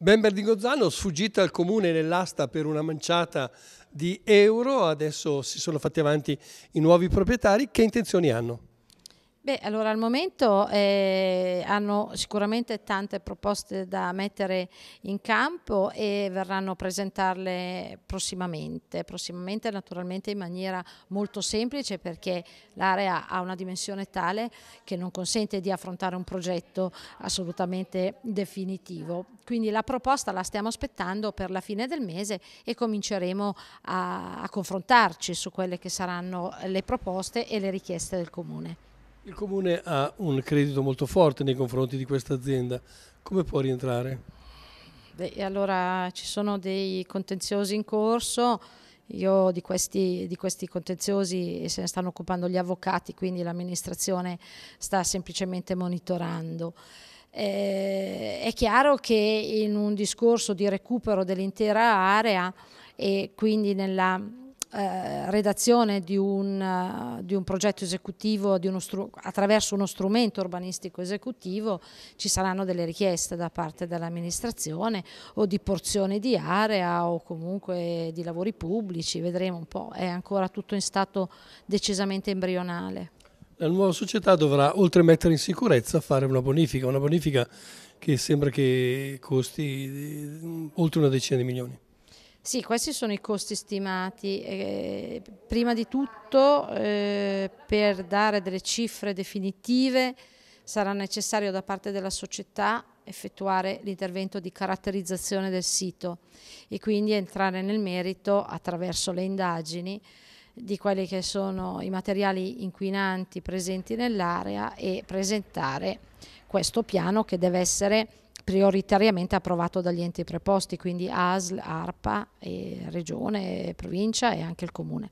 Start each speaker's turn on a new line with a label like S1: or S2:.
S1: Bember di Gozzano, sfuggita al comune nell'asta per una manciata di euro, adesso si sono fatti avanti i nuovi proprietari, che intenzioni hanno?
S2: Beh, allora al momento eh, hanno sicuramente tante proposte da mettere in campo e verranno a presentarle prossimamente, prossimamente naturalmente in maniera molto semplice perché l'area ha una dimensione tale che non consente di affrontare un progetto assolutamente definitivo. Quindi la proposta la stiamo aspettando per la fine del mese e cominceremo a, a confrontarci su quelle che saranno le proposte e le richieste del Comune.
S1: Il comune ha un credito molto forte nei confronti di questa azienda, come può rientrare?
S2: Beh, allora ci sono dei contenziosi in corso, io di questi, di questi, contenziosi se ne stanno occupando gli avvocati, quindi l'amministrazione sta semplicemente monitorando. Eh, è chiaro che in un discorso di recupero dell'intera area e quindi nella eh, redazione di un, eh, di un, progetto esecutivo di uno attraverso uno strumento urbanistico esecutivo ci saranno delle richieste da parte dell'amministrazione o di porzioni di area o comunque di lavori pubblici, vedremo un po', è ancora tutto in stato decisamente embrionale.
S1: La nuova società dovrà, oltre a mettere in sicurezza, fare una bonifica, una bonifica che sembra che costi eh, oltre una decina di milioni.
S2: Sì, questi sono i costi stimati. Eh, prima di tutto, eh, per dare delle cifre definitive, sarà necessario da parte della società effettuare l'intervento di caratterizzazione del sito e quindi entrare nel merito attraverso le indagini di quelli che sono i materiali inquinanti presenti nell'area e presentare questo piano che deve essere prioritariamente approvato dagli enti preposti, quindi ASL, ARPA, e Regione, Provincia e anche il Comune.